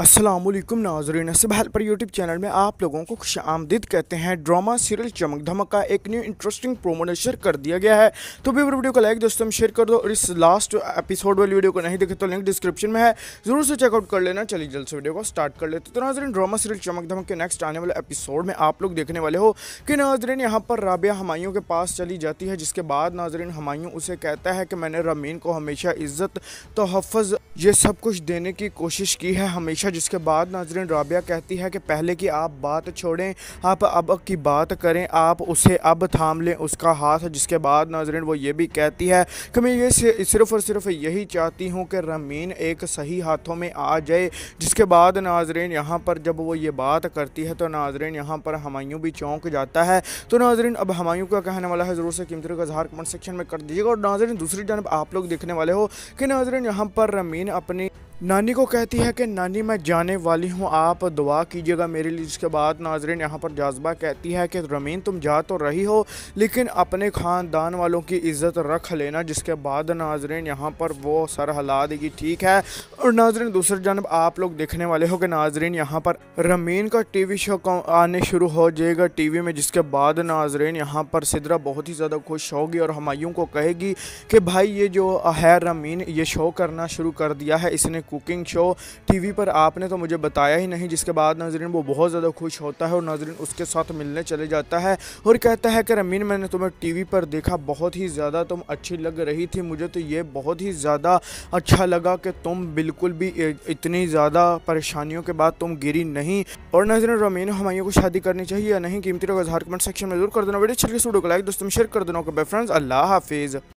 असलम नाजरीन सिबहल पर YouTube channel में आप लोगों को खुश आमदीद कहते हैं ड्रामा सीरियल चमक धमक का एक न्यू इंटरेस्टिंग प्रोमोशन शेयर कर दिया गया है तो भी वीडियो को लाइक दोस्तों शेयर कर दो और इस लास्ट एपिसोड वाली वीडियो को नहीं देखे तो लिंक डिस्क्रिप्शन में है ज़रूर से चेकआउट कर लेना चलिए जल्द से वीडियो को स्टार्ट कर लेते तो नाजरीन ड्रामा सीरियल चमक धमक के नेक्स्ट आने वाले एपिसोड में आप लोग देखने वाले हो कि नाजरीन यहाँ पर राबिया हमायों के पास चली जाती है जिसके बाद नाजरीन हमायों उसे कहता है कि मैंने रमीन को हमेशा इज्जत तहफ़ ये सब कुछ देने की कोशिश की है हमेशा अच्छा जिसके बाद नाजरन राबिया कहती है कि पहले की आप बात छोड़ें आप अब की बात करें आप उसे अब थाम लें उसका हाथ जिसके बाद नाजरन वो ये भी कहती है कि मैं ये सिर्फ़ और सिर्फ यही चाहती हूँ कि रमीन एक सही हाथों में आ जाए जिसके बाद नाजरन यहाँ पर जब वो ये बात करती है तो नाजरन यहाँ पर हमायूँ भी चौंक जाता है तो नाजरन अब हमायूँ का कहने वाला है ज़रूर से कीमत का इजहार कमेंट सेक्शन में कर दीजिएगा और नाजरन दूसरी जानब आप लोग देखने वाले हो कि नाजरन यहाँ पर रमीन अपनी नानी को कहती है कि नानी मैं जाने वाली हूँ आप दुआ कीजिएगा मेरे लिए इसके बाद नाजरन यहाँ पर जाजबा कहती है कि रमीन तुम जा तो रही हो लेकिन अपने ख़ानदान वालों की इज़्ज़त रख लेना जिसके बाद नाजरीन यहाँ पर वो सर हिला देगी ठीक है और नाजरीन दूसरी जानब आप लोग देखने वाले हो कि नाजरीन यहाँ पर रमीन का टी वी शो आने शुरू हो जाएगा टी वी में जिसके बाद नाजरीन यहाँ पर सिदरा बहुत ही ज़्यादा खुश होगी और हमायूँ को कहेगी कि भाई ये जो है रमीन ये शो करना शुरू कर दिया है इसने कुकिंग शो टीवी पर आपने तो मुझे बताया ही नहीं जिसके बाद नाजरीन वो बहुत ज़्यादा खुश होता है और नाजरीन उसके साथ मिलने चले जाता है और कहता है कि रमीन मैंने तुम्हें टीवी पर देखा बहुत ही ज़्यादा तुम अच्छी लग रही थी मुझे तो ये बहुत ही ज़्यादा अच्छा लगा कि तुम बिल्कुल भी इतनी ज़्यादा परेशानियों के बाद तुम गिरी नहीं और नाजरन रमीन हमारी को शादी करनी चाहिए या नहीं कीमती का इजहार कमेंट सेक्शन में जरूर कर देना वीडियो अच्छी सूडो को लाइक दोस्तों शेयर कर देना ओके बाय फ्रेंड्स अल्लाह हाफिज़